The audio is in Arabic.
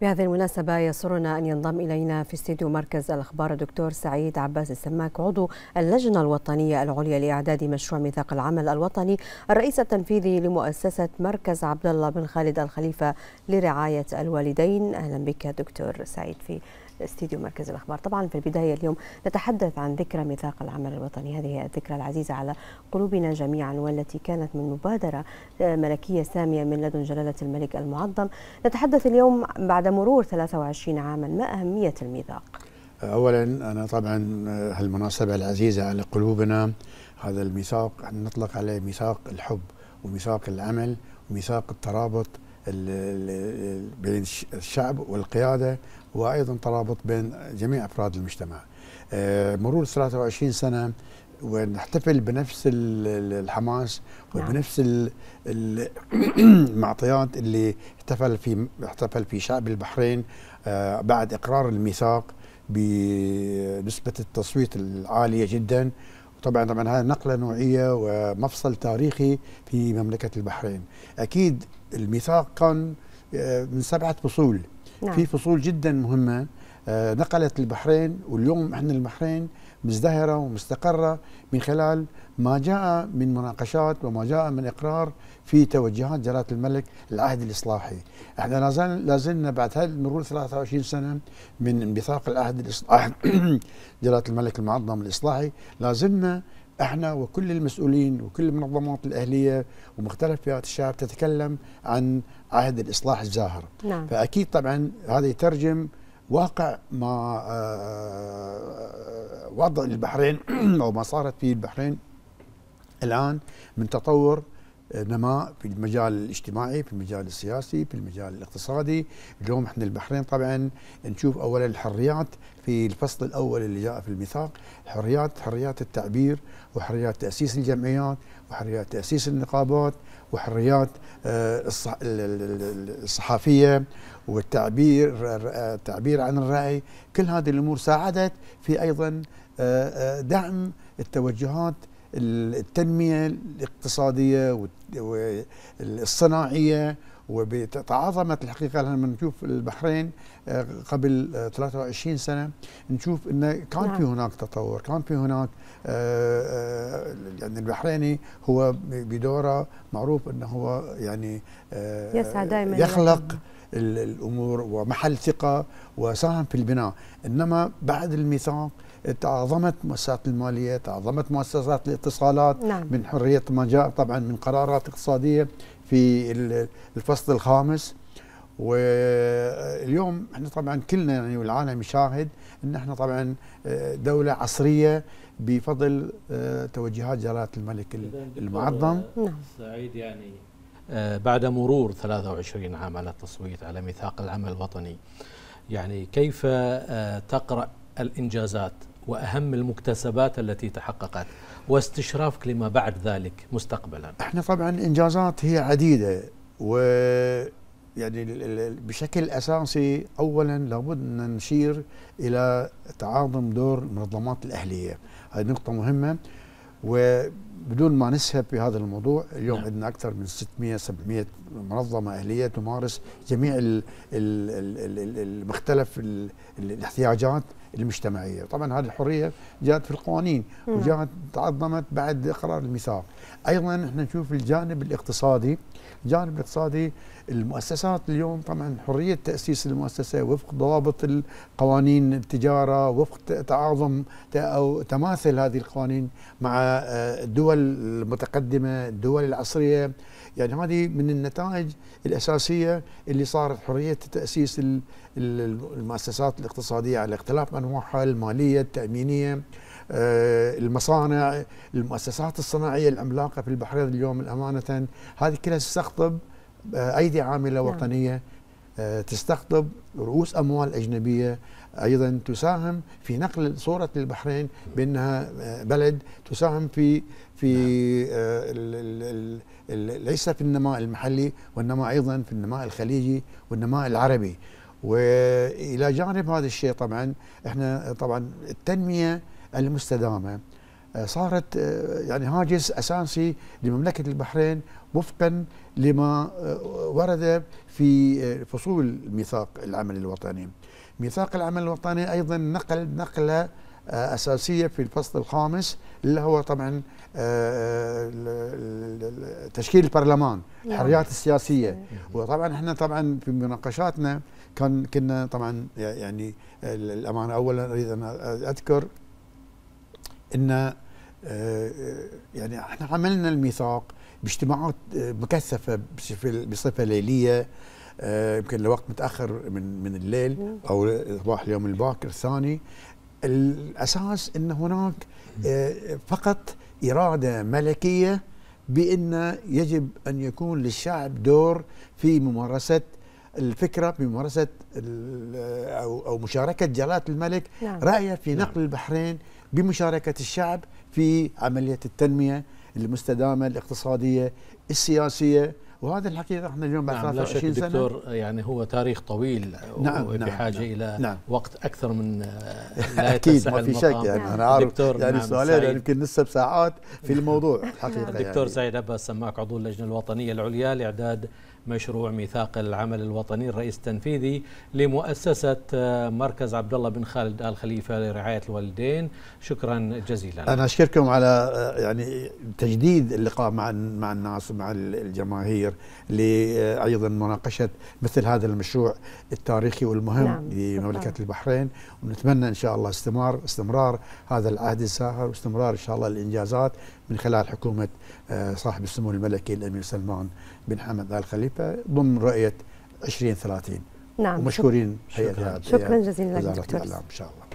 بهذه المناسبة يسرنا أن ينضم إلينا في استديو مركز الأخبار الدكتور سعيد عباس السماك عضو اللجنة الوطنية العليا لإعداد مشروع ميثاق العمل الوطني الرئيس التنفيذي لمؤسسة مركز عبد الله بن خالد الخليفة لرعاية الوالدين أهلا بك دكتور سعيد في استديو مركز الاخبار طبعا في البدايه اليوم نتحدث عن ذكرى ميثاق العمل الوطني هذه الذكرى العزيزه على قلوبنا جميعا والتي كانت من مبادره آه، ملكيه ساميه من لدن جلاله الملك المعظم نتحدث اليوم بعد مرور 23 عاما ما اهميه الميثاق اولا انا طبعا آه، هالمناسبه العزيزه على قلوبنا هذا الميثاق نطلق عليه ميثاق الحب وميثاق العمل وميثاق الترابط بين الشعب والقياده وايضا ترابط بين جميع افراد المجتمع. آه، مرور 23 سنه ونحتفل بنفس الحماس نعم. وبنفس المعطيات اللي احتفل في احتفل في شعب البحرين آه، بعد اقرار الميثاق بنسبه التصويت العاليه جدا طبعا طبعا هذا نقله نوعيه ومفصل تاريخي في مملكه البحرين اكيد الميثاق كان آه، من سبعة فصول نعم. في فصول جدا مهمة آه، نقلت البحرين واليوم احنا البحرين مزدهرة ومستقرة من خلال ما جاء من مناقشات وما جاء من إقرار في توجهات جلالة الملك العهد الإصلاحي احنا لازلنا بعد هذا مرور 23 سنة من انبثاق العهد الإصلاحي جلالة الملك المعظم الإصلاحي لازلنا احنا وكل المسؤولين وكل المنظمات الاهليه ومختلف فئات الشعب تتكلم عن عهد الاصلاح الزاهر نعم. فاكيد طبعا هذا يترجم واقع ما آه، آه، وضع البحرين او ما صارت في البحرين الان من تطور نماء في المجال الاجتماعي في المجال السياسي في المجال الاقتصادي اليوم احنا البحرين طبعا نشوف اولا الحريات في الفصل الاول اللي جاء في الميثاق حريات حريات التعبير وحريات تاسيس الجمعيات وحريات تاسيس النقابات وحريات آه، الصحفيه والتعبير التعبير عن الراي كل هذه الامور ساعدت في ايضا آه، آه، دعم التوجهات التنمية الاقتصادية والصناعية وتعاظمت الحقيقة لما نشوف البحرين آه، قبل 23 آه، سنة نشوف أنه كان نعم. في هناك تطور كان في هناك آه، يعني البحريني هو بدوره معروف أنه هو يعني يسعى دائما يخلق دائماً. الامور ومحل ثقه وساهم في البناء انما بعد الميثاق تعظمت مؤسسات الماليه تعظمت مؤسسات الاتصالات نعم. من حريه ما جاء طبعا من قرارات اقتصاديه في الفصل الخامس واليوم احنا طبعا كلنا يعني والعالم يشاهد ان احنا طبعا آه، دولة عصرية بفضل آه، توجيهات جلالة الملك المعظم نعم سعيد يعني آه، بعد مرور 23 عام على التصويت على ميثاق العمل الوطني يعني كيف آه، تقرأ الإنجازات وأهم المكتسبات التي تحققت واستشرافك لما بعد ذلك مستقبلا احنا طبعا إنجازات هي عديدة و يعني بشكل اساسي اولا لابد ان نشير الى تعاظم دور المنظمات الاهليه، هذه نقطه مهمه و بدون ما نسهب في هذا الموضوع اليوم نعم. عندنا اكثر من 600 700 منظمه اهليه تمارس جميع الـ الـ الـ الـ ال الـ الـ الاحتياجات المجتمعيه، طبعا هذه الحريه جاءت في القوانين وجاءت تعظمت بعد قرار الميثاق. ايضا احنا نشوف الجانب الاقتصادي، الجانب الاقتصادي المؤسسات اليوم طبعا حريه تاسيس المؤسسه وفق ضوابط القوانين التجاره وفق تعاظم او تماثل هذه القوانين مع آه، الدول المتقدمه، الدول العصريه، يعني هذه من النتائج الاساسيه اللي صارت حريه تاسيس المؤسسات الاقتصاديه على اختلاف أنواعها المالية التأمينية آه، المصانع المؤسسات الصناعية العملاقة في البحرين اليوم أمانة هذه كلها تستقطب آه، أيدي عاملة نعم. وطنية آه، تستقطب رؤوس أموال أجنبية أيضا تساهم في نقل صورة البحرين بأنها بلد تساهم في في نعم. ليس في النماء المحلي وإنما أيضا في النماء الخليجي والنماء العربي والى جانب هذا الشيء طبعا احنا طبعا التنميه المستدامه آه، صارت آه، يعني هاجس اساسي لمملكه البحرين وفقا لما آه، ورد في فصول ميثاق العمل الوطني. ميثاق العمل الوطني ايضا نقل نقله اساسيه في الفصل الخامس اللي هو طبعا تشكيل البرلمان الحريات نعم. السياسيه وطبعا احنا طبعا في مناقشاتنا كان كنا طبعا يعني الامانه اولا اريد ان اذكر ان آه، يعني احنا عملنا الميثاق باجتماعات آه، مكثفه بصفه ليليه آه، يمكن لوقت متاخر من من الليل او صباح اليوم الباكر الثاني الاساس ان هناك فقط اراده ملكيه بان يجب ان يكون للشعب دور في ممارسه الفكره بممارسه او او مشاركه جلاله الملك نعم. رايه في نعم. نقل البحرين بمشاركه الشعب في عمليه التنميه المستدامه الاقتصاديه السياسيه وهذا الحقيقه احنا اليوم بعد نعم 23 سنه دكتور يعني هو تاريخ طويل نعم, نعم، وبحاجه نعم الى نعم وقت اكثر من لا اكيد ما في شك يعني نعم انا عارف دكتور يعني نعم سؤالين يعني يمكن لسه بساعات في الموضوع الحقيقه نعم. يعني دكتور سعيد عباس سماك عضو اللجنه الوطنيه العليا لاعداد مشروع ميثاق العمل الوطني الرئيس التنفيذي لمؤسسة آه، مركز عبد الله بن خالد آل خليفة لرعاية الوالدين شكرا جزيلا أنا أشكركم على آه، يعني تجديد اللقاء مع مع الناس ومع الجماهير لأيضا مناقشة مثل هذا المشروع التاريخي والمهم نعم. لمملكة البحرين ونتمنى إن شاء الله استمرار استمرار هذا العهد الساهر واستمرار إن شاء الله الإنجازات من خلال حكومة آه، صاحب السمو الملكي الأمير سلمان بن حمد آل خليفة ضمن رؤية 2030 نعم ومشكورين شكرا, شكرا جزيلا لك دكتور إن شاء الله